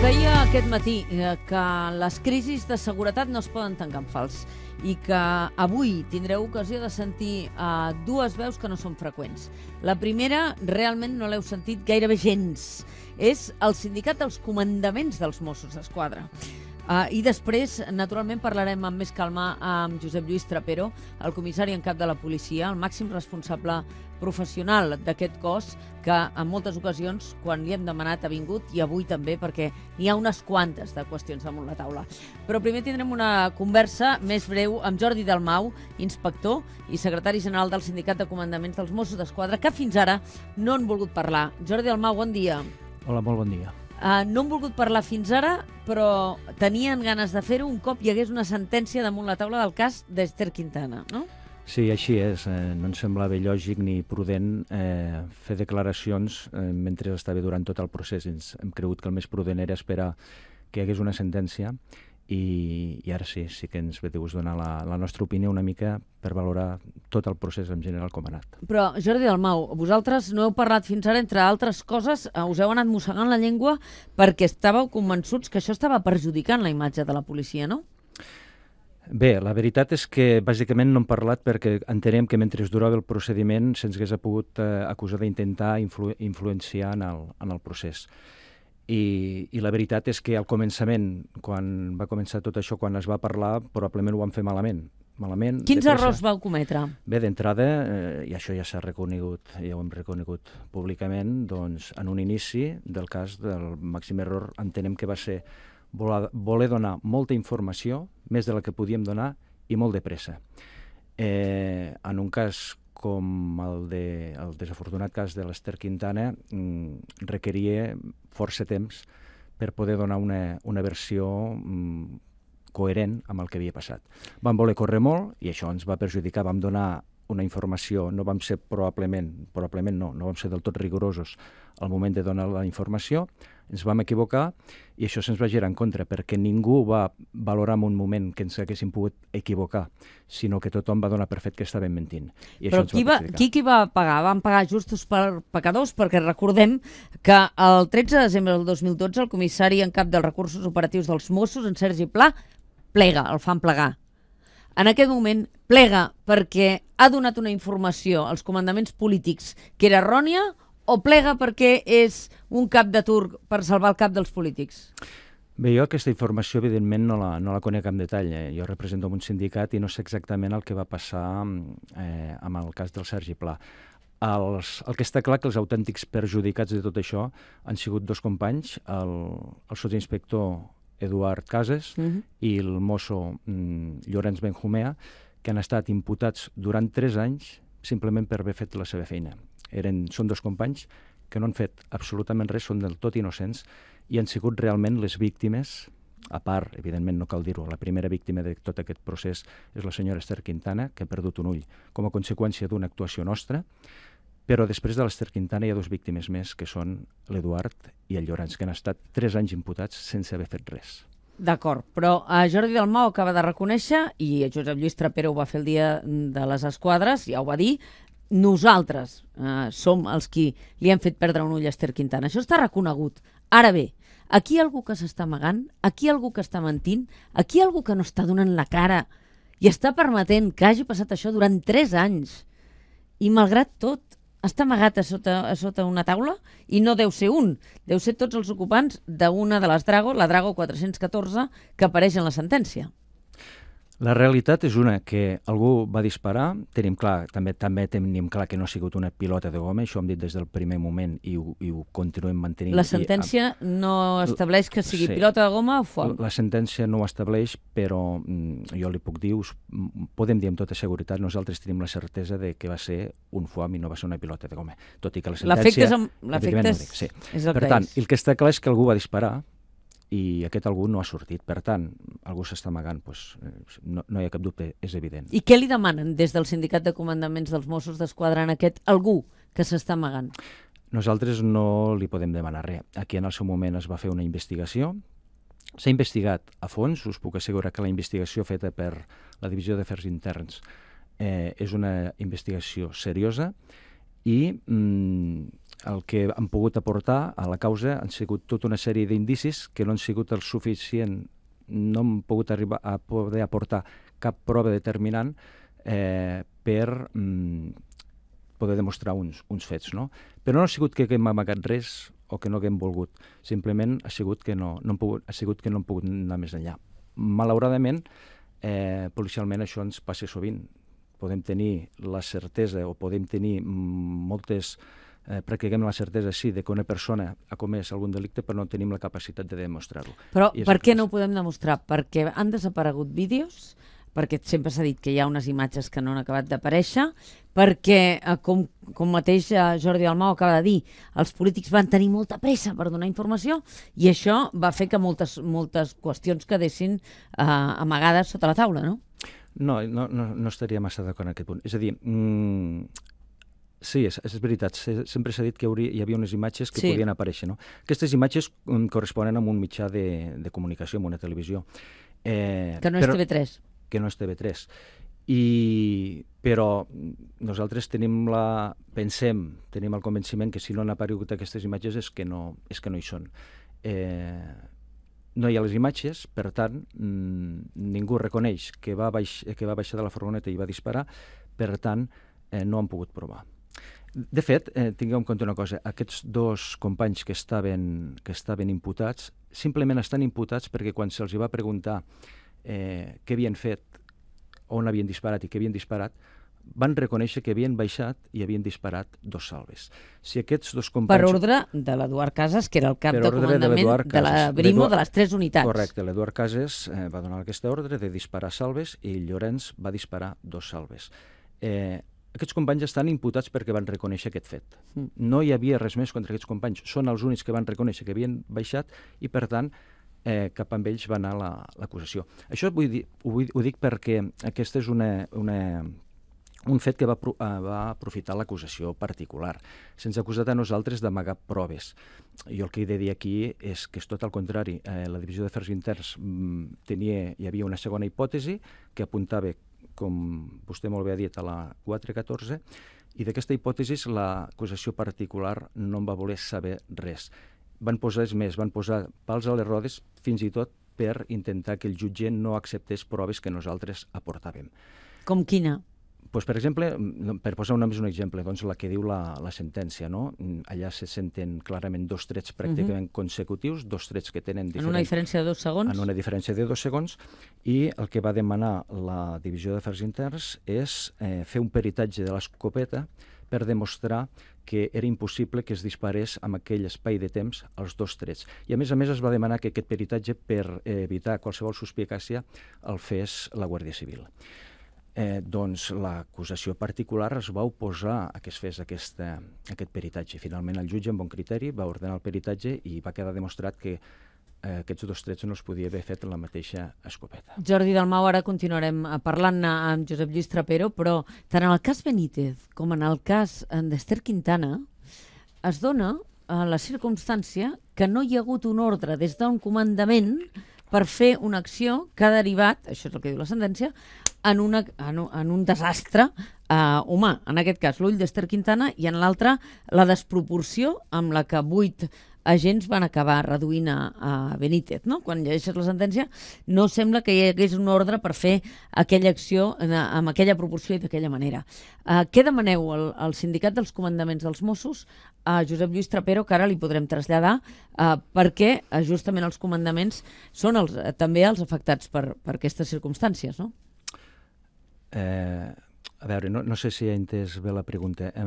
Deia aquest matí eh, que les crisis de seguretat no es poden tancar en fals i que avui tindreu ocasió de sentir uh, dues veus que no són freqüents. La primera, realment no l'heu sentit gairebé gens. És el sindicat dels comandaments dels Mossos d'Esquadra. Uh, I després, naturalment, parlarem amb més calma amb Josep Lluís Trapero, el comissari en cap de la policia, el màxim responsable professional d'aquest cos, que en moltes ocasions, quan li hem demanat, ha vingut, i avui també, perquè n'hi ha unes quantes de qüestions damunt la taula. Però primer tindrem una conversa més breu amb Jordi Dalmau, inspector i secretari general del Sindicat de Comandaments dels Mossos d'Esquadra, que fins ara no han volgut parlar. Jordi Dalmau, bon dia. Hola, molt bon dia. Uh, no han volgut parlar fins ara, però tenien ganes de fer-ho un cop hi hagués una sentència damunt la taula del cas d'Ester Quintana, no? Sí, així és. Eh, no ens semblava lògic ni prudent eh, fer declaracions eh, mentre estava durant tot el procés. Ens hem cregut que el més prudent era esperar que hi hagués una sentència i, i ara sí, sí que ens veniu a donar la, la nostra opinió una mica per valorar tot el procés en general com ha anat. Però, Jordi Dalmau, vosaltres no heu parlat fins ara, entre altres coses, eh, us heu anat mossegant la llengua perquè estàveu convençuts que això estava perjudicant la imatge de la policia, no? Bé, la veritat és que bàsicament no hem parlat perquè entenem que mentre es durava el procediment se'ns hagués pogut eh, acusar d'intentar influ influenciar en el, en el procés. I, I la veritat és que al començament, quan va començar tot això, quan es va parlar, probablement ho van fer malament. malament Quins errors vau cometre? Bé, d'entrada, eh, i això ja s'ha reconegut, ja ho hem reconegut públicament, doncs, en un inici del cas del màxim error entenem que va ser voler donar molta informació, més de la que podíem donar, i molt de pressa. Eh, en un cas com el, de, el desafortunat cas de l'Ester Quintana mm, requeria força temps per poder donar una, una versió mm, coherent amb el que havia passat. Vam voler córrer molt i això ens va perjudicar. Vam donar una informació, no vam ser probablement, probablement no, no vam ser del tot rigorosos al moment de donar la informació, ens vam equivocar i això se'ns va girar en contra, perquè ningú va valorar en un moment que ens haguéssim pogut equivocar, sinó que tothom va donar per fet que estàvem mentint. I Però això qui, va, va qui, qui va pagar? Van pagar justos per pecadors? Perquè recordem que el 13 de desembre del 2012 el comissari en cap dels recursos operatius dels Mossos, en Sergi Pla, plega, el fan plegar en aquest moment plega perquè ha donat una informació als comandaments polítics que era errònia o plega perquè és un cap de turc per salvar el cap dels polítics? Bé, jo aquesta informació, evidentment, no la, no la conec en detall. Eh? Jo represento un sindicat i no sé exactament el que va passar eh, amb el cas del Sergi Pla. Els, el que està clar que els autèntics perjudicats de tot això han sigut dos companys, el, el sotinspector Eduard Cases uh mhm. -huh. i el mosso mm, Llorenç Benjumea, que han estat imputats durant tres anys simplement per haver fet la seva feina. Eren, són dos companys que no han fet absolutament res, són del tot innocents i han sigut realment les víctimes a part, evidentment no cal dir-ho, la primera víctima de tot aquest procés és la senyora Esther Quintana, que ha perdut un ull com a conseqüència d'una actuació nostra, però després de l'Ester Quintana hi ha dos víctimes més, que són l'Eduard i el Llorenç, que han estat tres anys imputats sense haver fet res. D'acord, però a eh, Jordi Dalmau acaba de reconèixer, i Josep Lluís Trapero ho va fer el dia mm, de les esquadres, ja ho va dir, nosaltres eh, som els qui li hem fet perdre un ull a Esther Quintana. Això està reconegut. Ara bé, aquí hi ha algú que s'està amagant, aquí hi ha algú que està mentint, aquí hi ha algú que no està donant la cara i està permetent que hagi passat això durant 3 anys. I malgrat tot, està amagat a sota, a sota una taula i no deu ser un, deu ser tots els ocupants d'una de les Drago, la Drago 414, que apareix en la sentència. La realitat és una, que algú va disparar, tenim clar, també també tenim clar que no ha sigut una pilota de goma, això ho hem dit des del primer moment i ho, i ho continuem mantenint. La sentència i, no estableix que sigui sí, pilota de goma o foc? La sentència no ho estableix, però mm, jo li puc dir, us, mm, podem dir amb tota seguretat, nosaltres tenim la certesa de que va ser un foam i no va ser una pilota de goma, tot i que la sentència... L'efecte és, amb, no dic, sí. és el per que tant, és. el que està clar és que algú va disparar, i aquest algú no ha sortit. Per tant, algú s'està amagant, doncs, eh, no, no hi ha cap dubte, és evident. I què li demanen des del Sindicat de Comandaments dels Mossos d'Esquadra en aquest algú que s'està amagant? Nosaltres no li podem demanar res. Aquí en el seu moment es va fer una investigació, s'ha investigat a fons, us puc assegurar que la investigació feta per la Divisió d'Afers Interns eh, és una investigació seriosa i mm, el que han pogut aportar a la causa han sigut tota una sèrie d'indicis que no han sigut el suficient, no han pogut arribar a poder aportar cap prova determinant eh, per mm, poder demostrar uns, uns fets. No? Però no ha sigut que, hem amagat res o que no haguem volgut, simplement ha sigut que no, no, han, pogut, ha sigut que no han pogut anar més enllà. Malauradament, eh, policialment això ens passa sovint. Podem tenir la certesa o podem tenir mm, moltes eh, perquè haguem la certesa, sí, de que una persona ha comès algun delicte, però no tenim la capacitat de demostrar-ho. Però per què no ho podem demostrar? Perquè han desaparegut vídeos, perquè sempre s'ha dit que hi ha unes imatges que no han acabat d'aparèixer, perquè, eh, com, com mateix eh, Jordi Dalmau acaba de dir, els polítics van tenir molta pressa per donar informació i això va fer que moltes, moltes qüestions quedessin eh, amagades sota la taula, no? No, no, no, no estaria massa d'acord en aquest punt. És a dir, mmm, Sí, és, és veritat. Sempre s'ha dit que hauria, hi havia unes imatges que sí. podien aparèixer. No? Aquestes imatges mm, corresponen a un mitjà de, de comunicació, a una televisió. Eh, que no és però, TV3. Que no és TV3. I, però nosaltres tenim la, pensem, tenim el convenciment que si no han aparegut aquestes imatges és que no, és que no hi són. Eh, no hi ha les imatges, per tant, mm, ningú reconeix que va, baix, que va baixar de la furgoneta i va disparar, per tant, eh, no han pogut provar. De fet, eh, tingueu en compte una cosa, aquests dos companys que estaven, que estaven imputats simplement estan imputats perquè quan se'ls va preguntar eh, què havien fet, on havien disparat i què havien disparat, van reconèixer que havien baixat i havien disparat dos salves. Si aquests dos companys... Per ordre de l'Eduard Casas, que era el cap de comandament de, de la Brimo de les tres unitats. Correcte, l'Eduard Casas eh, va donar aquesta ordre de disparar salves i Llorenç va disparar dos salves. Eh, aquests companys estan imputats perquè van reconèixer aquest fet. Mm. No hi havia res més contra aquests companys. Són els únics que van reconèixer que havien baixat i, per tant, eh, cap amb ells va anar l'acusació. La, Això vull dir, ho, vull, ho dic perquè aquesta és una, una, un fet que va, eh, va aprofitar l'acusació particular. Se'ns ha acusat a nosaltres d'amagar proves. Jo el que he de dir aquí és que és tot el contrari. Eh, la Divisió d'Afers Interns mm, tenia, hi havia una segona hipòtesi que apuntava com vostè molt bé ha dit, a la 414, i d'aquesta hipòtesi l'acusació particular no en va voler saber res. Van posar, és més, van posar pals a les rodes fins i tot per intentar que el jutge no acceptés proves que nosaltres aportàvem. Com quina? pues, per exemple, per posar només un exemple, doncs la que diu la, la sentència, no? Allà se senten clarament dos trets pràcticament uh -huh. consecutius, dos trets que tenen... Diferent, en una diferència de dos segons? En una diferència de dos segons, i el que va demanar la Divisió d'Afers Interns és eh, fer un peritatge de l'escopeta per demostrar que era impossible que es disparés amb aquell espai de temps els dos trets. I a més a més es va demanar que aquest peritatge, per eh, evitar qualsevol suspicàcia, el fes la Guàrdia Civil eh, doncs l'acusació particular es va oposar a que es fes aquesta, aquest peritatge. Finalment el jutge, amb bon criteri, va ordenar el peritatge i va quedar demostrat que eh, aquests dos trets no es podia haver fet la mateixa escopeta. Jordi Dalmau, ara continuarem eh, parlant eh, amb Josep Lluís Trapero, però tant en el cas Benítez com en el cas eh, d'Ester Quintana es dona eh, la circumstància que no hi ha hagut un ordre des d'un comandament per fer una acció que ha derivat, això és el que diu la sentència, en, una, en, en un desastre eh, humà. En aquest cas, l'ull d'Ester Quintana i en l'altre, la desproporció amb la que vuit agents van acabar reduint a, a Benítez. No? Quan llegeixes la sentència no sembla que hi hagués un ordre per fer aquella acció en, amb aquella proporció i d'aquella manera. Uh, què demaneu al, al Sindicat dels Comandaments dels Mossos a Josep Lluís Trapero, que ara li podrem traslladar, uh, eh, perquè eh, justament els comandaments són els, també els afectats per, per aquestes circumstàncies, no? é, veure, no, no sé si he entès bé la pregunta. Eh,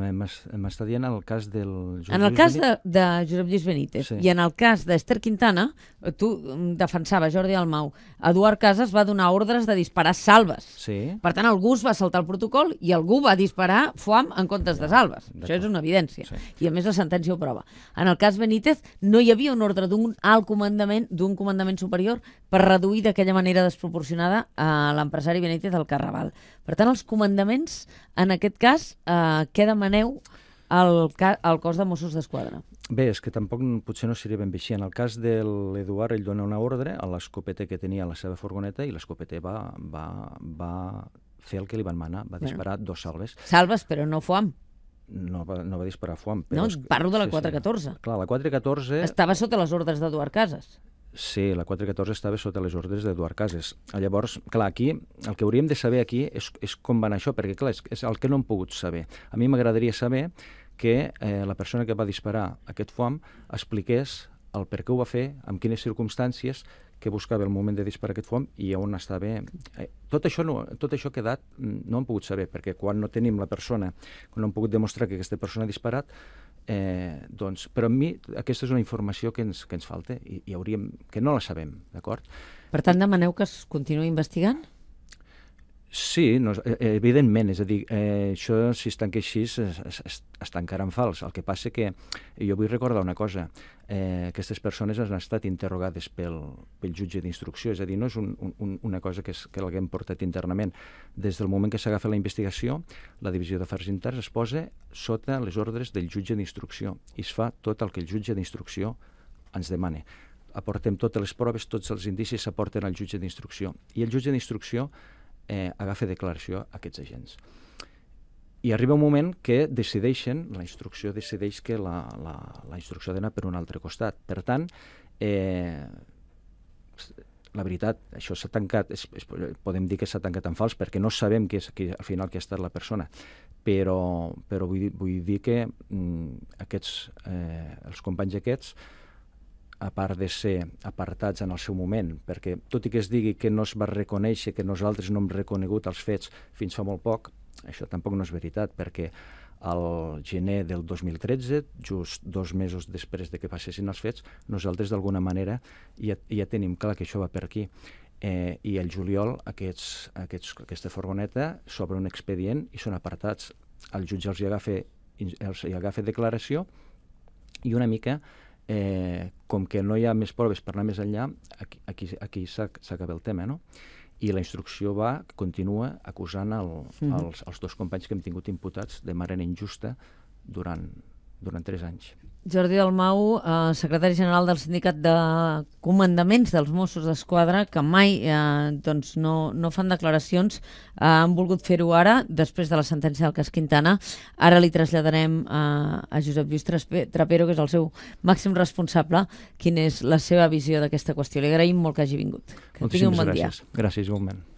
m'està dient el cas del Josep En el cas de, de Josep Lluís Benítez sí. i en el cas d'Ester Quintana, eh, tu mm, defensava Jordi Almau, Eduard Casas va donar ordres de disparar salves. Sí. Per tant, algú es va saltar el protocol i algú va disparar foam en comptes de salves. Això és una evidència. Sí. I a més la sentència ho prova. En el cas Benítez no hi havia una ordre d'un alt comandament, d'un comandament superior per reduir d'aquella manera desproporcionada a l'empresari Benítez del Carraval. Per tant, els comandaments cas, en aquest cas, eh, què demaneu al, al cos de Mossos d'Esquadra? Bé, és que tampoc potser no seria ben bé així. En el cas de l'Eduard, ell dona una ordre a l'escopeta que tenia a la seva furgoneta i l'escopeta va, va, va fer el que li van manar, va disparar bueno. dos salves. Salves, però no fuam. No va, no va disparar fuam. Però no, parlo de la sí, 414. Sí. Clar, la 414... Estava sota les ordres d'Eduard Casas. Sí, la 414 estava sota les ordres d'Eduard Cases. Llavors, clar, aquí, el que hauríem de saber aquí és, és com va anar això, perquè clar, és, és el que no hem pogut saber. A mi m'agradaria saber que eh, la persona que va disparar aquest fum expliqués el per què ho va fer, amb quines circumstàncies, que buscava el moment de disparar aquest fum i on estava... bé. Eh, tot, això no, tot això quedat mm, no hem pogut saber, perquè quan no tenim la persona, quan no hem pogut demostrar que aquesta persona ha disparat, eh, doncs, però a mi aquesta és una informació que ens, que ens falta i, i hauríem, que no la sabem, d'acord? Per tant, demaneu que es continuï investigant? Sí, no, eh, evidentment, és a dir, eh, això si es tanca així es, es, es, es tancarà en fals. El que passa que jo vull recordar una cosa, eh, aquestes persones han estat interrogades pel, pel jutge d'instrucció, és a dir, no és un, un, una cosa que, és, que l'haguem portat internament. Des del moment que s'agafa la investigació, la Divisió d'Afers Interns es posa sota les ordres del jutge d'instrucció i es fa tot el que el jutge d'instrucció ens demana aportem totes les proves, tots els indicis s'aporten al jutge d'instrucció. I el jutge d'instrucció eh, agafa declaració a aquests agents. I arriba un moment que decideixen, la instrucció decideix que la, la, la instrucció ha d'anar per un altre costat. Per tant, eh, la veritat, això s'ha tancat, es, es, podem dir que s'ha tancat en fals perquè no sabem què és, qui, al final que ha estat la persona, però, però vull, vull dir que mm, aquests, eh, els companys aquests a part de ser apartats en el seu moment, perquè tot i que es digui que no es va reconèixer, que nosaltres no hem reconegut els fets fins fa molt poc, això tampoc no és veritat, perquè al gener del 2013, just dos mesos després de que passessin els fets, nosaltres d'alguna manera ja, ja tenim clar que això va per aquí. Eh, I el juliol aquests, aquests, aquesta furgoneta s'obre un expedient i són apartats. El jutge els hi agafa, els hi agafa declaració i una mica eh, com que no hi ha més proves per anar més enllà, aquí, aquí, aquí s'acaba el tema, no? I la instrucció va, continua acusant el, mm -hmm. els, els dos companys que hem tingut imputats de manera injusta durant, durant tres anys. Jordi Dalmau, eh, secretari general del Sindicat de Comandaments dels Mossos d'Esquadra, que mai eh, doncs no, no fan declaracions, eh, han volgut fer-ho ara, després de la sentència del cas Quintana. Ara li traslladarem eh, a Josep Lluís Trapero, que és el seu màxim responsable, quina és la seva visió d'aquesta qüestió. Li agraïm molt que hagi vingut. Que Moltíssimes un bon gràcies. Dia. Gràcies, igualment.